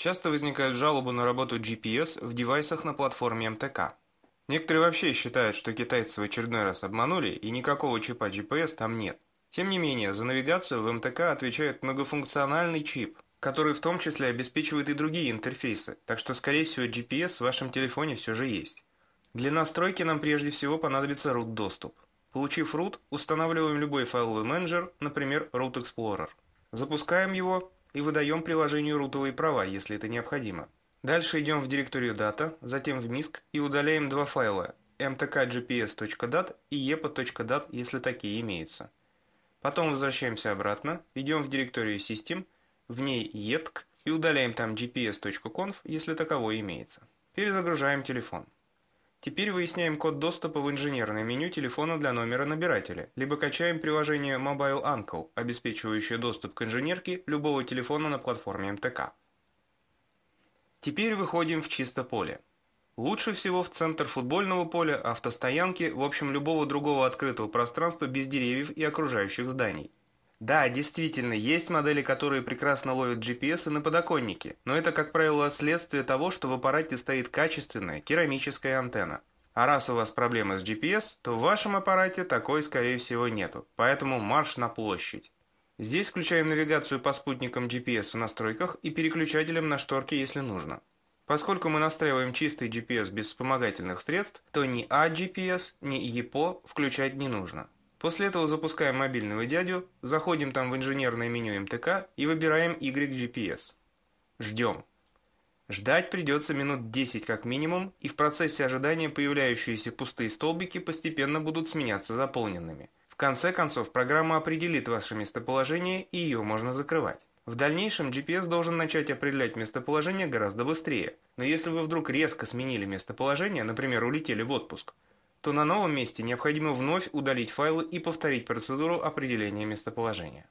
Часто возникают жалобы на работу GPS в девайсах на платформе МТК. Некоторые вообще считают, что китайцы в очередной раз обманули и никакого чипа GPS там нет. Тем не менее, за навигацию в МТК отвечает многофункциональный чип, который в том числе обеспечивает и другие интерфейсы, так что, скорее всего, GPS в вашем телефоне все же есть. Для настройки нам прежде всего понадобится root-доступ. Получив root, устанавливаем любой файловый менеджер, например, Root Explorer. Запускаем его и выдаем приложению рутовые права, если это необходимо. Дальше идем в директорию data, затем в MISC и удаляем два файла mtkgps.dat и epa.dat, если такие имеются. Потом возвращаемся обратно, идем в директорию system, в ней yetk и удаляем там gps.conf, если таковой имеется. Перезагружаем телефон. Теперь выясняем код доступа в инженерное меню телефона для номера набирателя, либо качаем приложение Mobile Uncle, обеспечивающее доступ к инженерке любого телефона на платформе МТК. Теперь выходим в чисто поле. Лучше всего в центр футбольного поля, автостоянки, в общем любого другого открытого пространства без деревьев и окружающих зданий. Да, действительно, есть модели, которые прекрасно ловят GPS на подоконнике, но это, как правило, следствие того, что в аппарате стоит качественная керамическая антенна. А раз у вас проблемы с GPS, то в вашем аппарате такой, скорее всего, нету, поэтому марш на площадь. Здесь включаем навигацию по спутникам GPS в настройках и переключателем на шторке, если нужно. Поскольку мы настраиваем чистый GPS без вспомогательных средств, то ни a а gps ни EPO включать не нужно. После этого запускаем мобильного дядю, заходим там в инженерное меню МТК и выбираем YGPS. Ждем. Ждать придется минут 10 как минимум, и в процессе ожидания появляющиеся пустые столбики постепенно будут сменяться заполненными. В конце концов, программа определит ваше местоположение, и ее можно закрывать. В дальнейшем GPS должен начать определять местоположение гораздо быстрее, но если вы вдруг резко сменили местоположение, например, улетели в отпуск – то на новом месте необходимо вновь удалить файлы и повторить процедуру определения местоположения.